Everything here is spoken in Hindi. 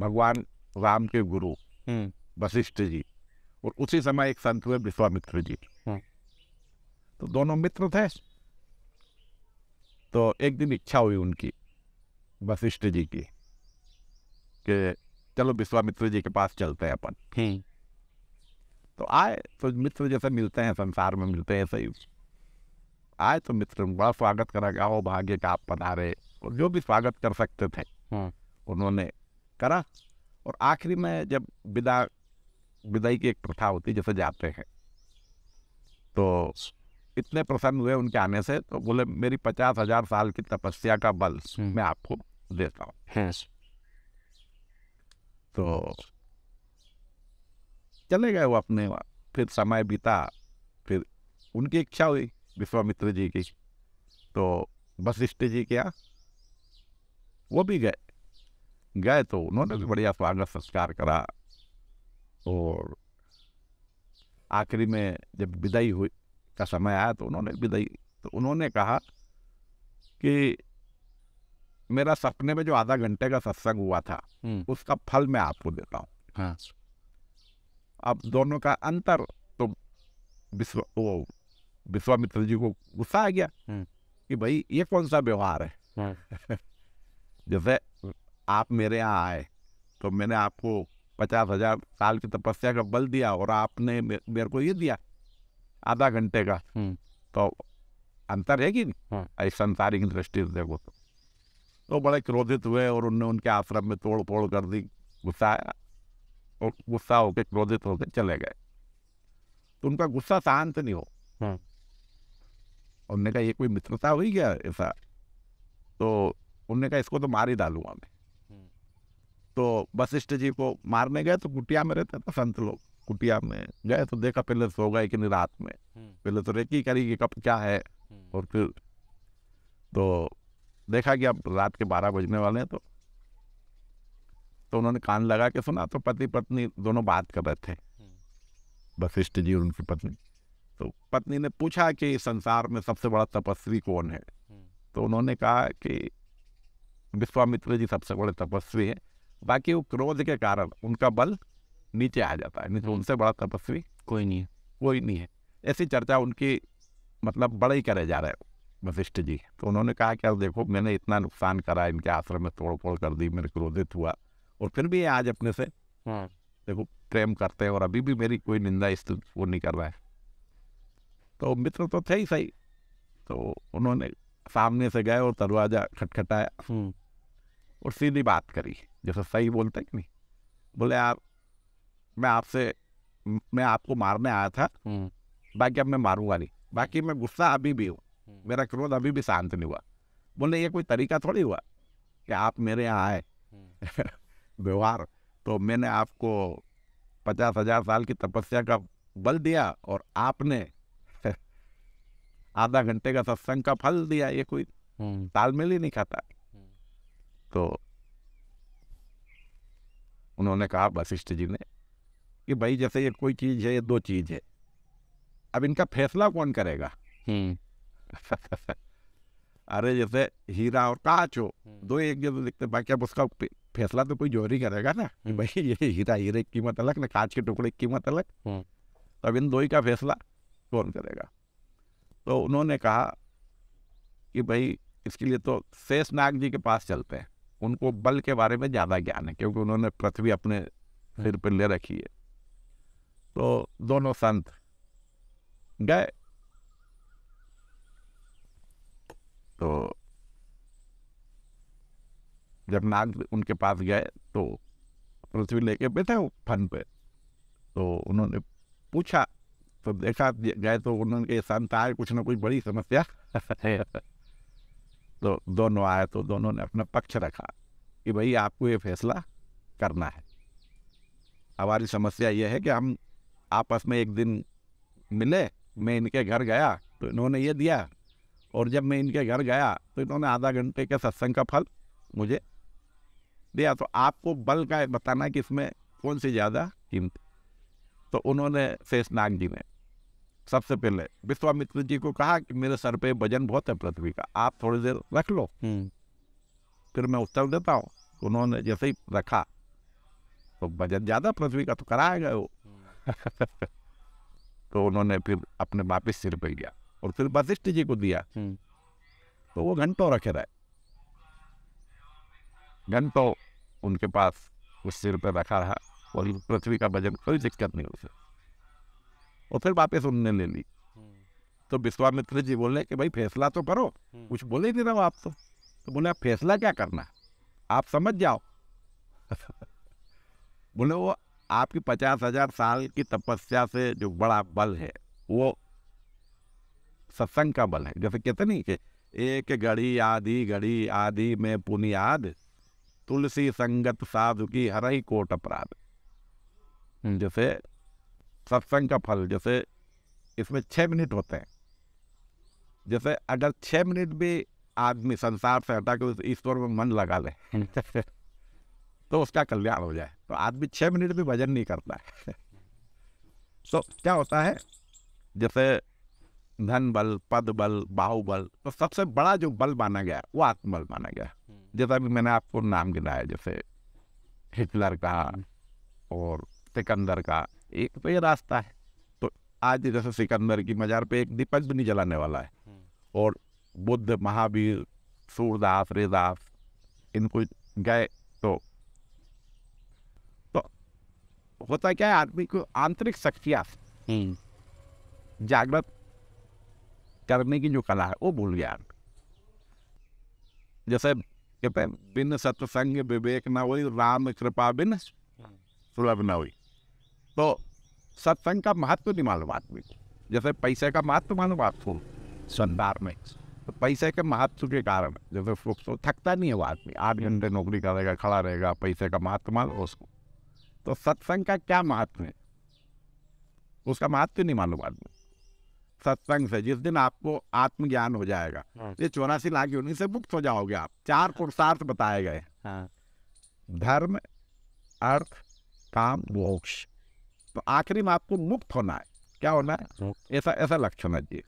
भगवान राम के गुरु हम्म। वशिष्ठ जी और उसी समय एक संत हुए विश्वामित्र जी हाँ। तो दोनों मित्र थे तो एक दिन इच्छा हुई उनकी वशिष्ठ जी की कि चलो विश्वामित्र जी के पास चलते हैं अपन हम्म। तो आए तो मित्र जैसे मिलते हैं संसार में मिलते हैं सही आए तो मित्र बड़ा स्वागत करा गया हो भाग्य का आप पधारे और जो भी स्वागत कर सकते थे हाँ। उन्होंने करा और आखिरी में जब विदा विदाई की एक प्रथा होती जैसे जाते हैं तो इतने प्रसन्न हुए उनके आने से तो बोले मेरी पचास हजार साल की तपस्या का बल हम्म। मैं आपको देता हूँ हाँ। तो चले गए वो अपने फिर समय बीता फिर उनकी इच्छा हुई विश्वामित्र जी की तो वशिष्ठ जी क्या वो भी गए गए तो उन्होंने हम्म। भी बढ़िया स्वागत संस्कार करा और आखिरी में जब विदाई हुई का समय आया तो उन्होंने विदाई तो उन्होंने कहा कि मेरा सपने में जो आधा घंटे का सत्संग हुआ था हम्म। उसका फल मैं आपको देता हूँ हाँ। अब दोनों का अंतर तो विश्व वो विश्वामित्र जी को गुस्सा आ गया हम्म। कि भाई ये कौन सा व्यवहार है हाँ। जैसे आप मेरे यहाँ आए तो मैंने आपको पचास हजार साल की तपस्या का बल दिया और आपने मेरे को ये दिया आधा घंटे का तो अंतर है कि नहीं हाँ। संसारिक दृष्टि से देखो तो तो बड़े क्रोधित हुए और उनने उनके आश्रम में तोड़ फोड़ कर दी गुस्सा आया और गुस्सा होकर क्रोधित होकर चले गए तो उनका गुस्सा शांत नहीं हो हाँ। उनने कहा ये कोई मित्रता हुई क्या ऐसा तो उनने कहा इसको तो मार ही डालूंगा मैं तो वशिष्ठ जी को मारने गए तो कुटिया में रहते थे संत लोग कुटिया में गए तो देखा पहले सो गए कि नहीं रात में हम्म। पहले तो रेकी करी कि कब क्या है हम्म। और फिर तो देखा कि अब रात के बारह बजने वाले हैं तो तो उन्होंने कान लगा के सुना तो पति पत्नी दोनों बात कर रहे थे वशिष्ठ हम्म। जी और उनकी पत्नी तो पत्नी ने पूछा कि संसार में सबसे बड़ा तपस्वी कौन है तो उन्होंने कहा कि विश्वामित्र जी सबसे बड़े तपस्वी हैं बाकी वो क्रोध के कारण उनका बल नीचे आ जाता है नहीं तो हम्म। उनसे बड़ा तपस्वी कोई नहीं है कोई नहीं है ऐसी चर्चा उनकी मतलब बड़े ही करे जा रहे वशिष्ठ जी तो उन्होंने कहा कि अब देखो मैंने इतना नुकसान करा इनके आश्रम में तोड़ फोड़ कर दी मेरे क्रोधित हुआ और फिर भी आज अपने से हाँ। देखो प्रेम करते हैं और अभी भी मेरी कोई निंदा इस वो नहीं कर रहा है तो मित्र तो थे ही सही तो उन्होंने सामने से गए और दरवाज़ा खटखटाया हम्म। और सीधी बात करी जैसा सही बोलते हैं कि नहीं बोले यार मैं आपसे मैं आपको मारने आया था हम्म। बाकी अब मैं मारूंगा नहीं बाकी मैं गुस्सा अभी भी हूँ हम्म। मेरा क्रोध अभी भी शांत नहीं हुआ बोले ये कोई तरीका थोड़ी हुआ कि आप मेरे यहाँ आए हम्म। व्यवहार तो मैंने आपको पचास हजार साल की तपस्या का बल दिया और आपने आधा घंटे का सत्संग का फल दिया ये कोई तालमेल ही नहीं खाता उन्होंने कहा वशिष्ठ जी ने कि भाई जैसे ये कोई चीज़ है ये दो चीज़ है अब इनका फैसला कौन करेगा हम्म। अरे जैसे हीरा और कांच हो हम्म। दो एक जैसे दिखते बाकी अब उसका फैसला तो कोई जोहरी करेगा ना हम्म। भाई ये हीरा हीरे की कीमत अलग ना कांच के टुकड़े की कीमत अलग तो अब इन दो ही का फैसला कौन करेगा तो उन्होंने कहा कि भाई इसके लिए तो शेषनाग जी के पास चलते हैं उनको बल के बारे में ज़्यादा ज्ञान है क्योंकि उन्होंने पृथ्वी अपने हम्म। सिर पर ले रखी है तो दोनों संत गए तो जब नाग उनके पास गए तो पृथ्वी लेके बैठे फन पे तो उन्होंने पूछा तो देखा गए तो उन्होंने संत आए कुछ ना कुछ बड़ी समस्या तो दोनों आए तो दोनों ने अपना पक्ष रखा कि भाई आपको ये फैसला करना है हमारी समस्या ये है कि हम आपस में एक दिन मिले मैं इनके घर गया तो इन्होंने ये दिया और जब मैं इनके घर गया तो इन्होंने आधा घंटे के सत्संग का फल मुझे दिया तो आपको बल का बताना कि इसमें कौन सी ज़्यादा कीमत तो उन्होंने शेषनाग जी ने सबसे पहले विश्वामित्र जी को कहा कि मेरे सर पे वजन बहुत है पृथ्वी का आप थोड़ी देर रख लो हम्म। फिर मैं उत्तर देता हूँ उन्होंने जैसे ही रखा तो वजन ज़्यादा पृथ्वी का तो कराएगा वो तो उन्होंने फिर अपने वापिस सिर पर लिया और फिर वशिष्ठ जी को दिया हम्म। तो वो घंटों रखे रहे घंटों उनके पास उस सिर पर रखा रहा और पृथ्वी का वजन कोई दिक्कत नहीं उसे और फिर वापस उनने ले ली हम्म। तो विश्वामित्र जी बोले कि भाई फैसला तो करो हम्म। कुछ बोले ही नहीं रहो आप तो तो बोले आप फैसला क्या करना आप समझ जाओ बोले वो आपकी पचास हजार साल की तपस्या से जो बड़ा बल है वो सत्संग का बल है जैसे कहते नहीं कि एक घड़ी आधी घड़ी आधी में पुनियाद तुलसी संगत साधु की हर ही कोट अपराध जैसे सत्संग का फल जैसे इसमें छः मिनट होते हैं जैसे अगर छः मिनट भी आदमी संसार से हटा के उस ईश्वर में मन लगा ले तो उसका कल्याण हो जाए तो आदमी छः मिनट भी भजन नहीं करता है तो क्या होता है जैसे धन बल पद बल बाहुबल तो सबसे बड़ा जो बल माना गया वो आत्मबल माना गया हम्म। जैसा भी मैंने आपको नाम गिनाया जैसे हिटलर का हम्म। और सिकंदर का एक तो ये रास्ता है तो आज जैसे सिकंदर की मजार पे एक दीपक भी नहीं जलाने वाला है हम्म। और बुद्ध महावीर सूरदास रेदास इनको गए तो तो होता क्या है आदमी को आंतरिक शक्तियाँ हम्म। जागृत करने की जो कला है वो भूल गया जैसे कहते हैं बिन सत्संग विवेक न हुई राम कृपा बिन हम्म। सुलभ न हुई तो सत्संग का महत्व नहीं मालूम आदमी को जैसे पैसे का महत्व मालूम आपको संदार में तो पैसे के महत्व के कारण जैसे तो थकता नहीं है वो आदमी आठ हम्म। घंटे नौकरी करेगा खड़ा रहेगा पैसे का महत्व मालूम उसको तो सत्संग का क्या महत्व है उसका महत्व नहीं मालूम आदमी सत्संग से जिस दिन आपको आत्मज्ञान हो जाएगा हाँ। ये चौरासी लाख योनि से मुक्त हो जाओगे आप चार पुरुषार्थ बताए गए हाँ। धर्म अर्थ काम मोक्ष तो आखिरी में आपको मुक्त होना है क्या होना है ऐसा ऐसा लक्षण है जी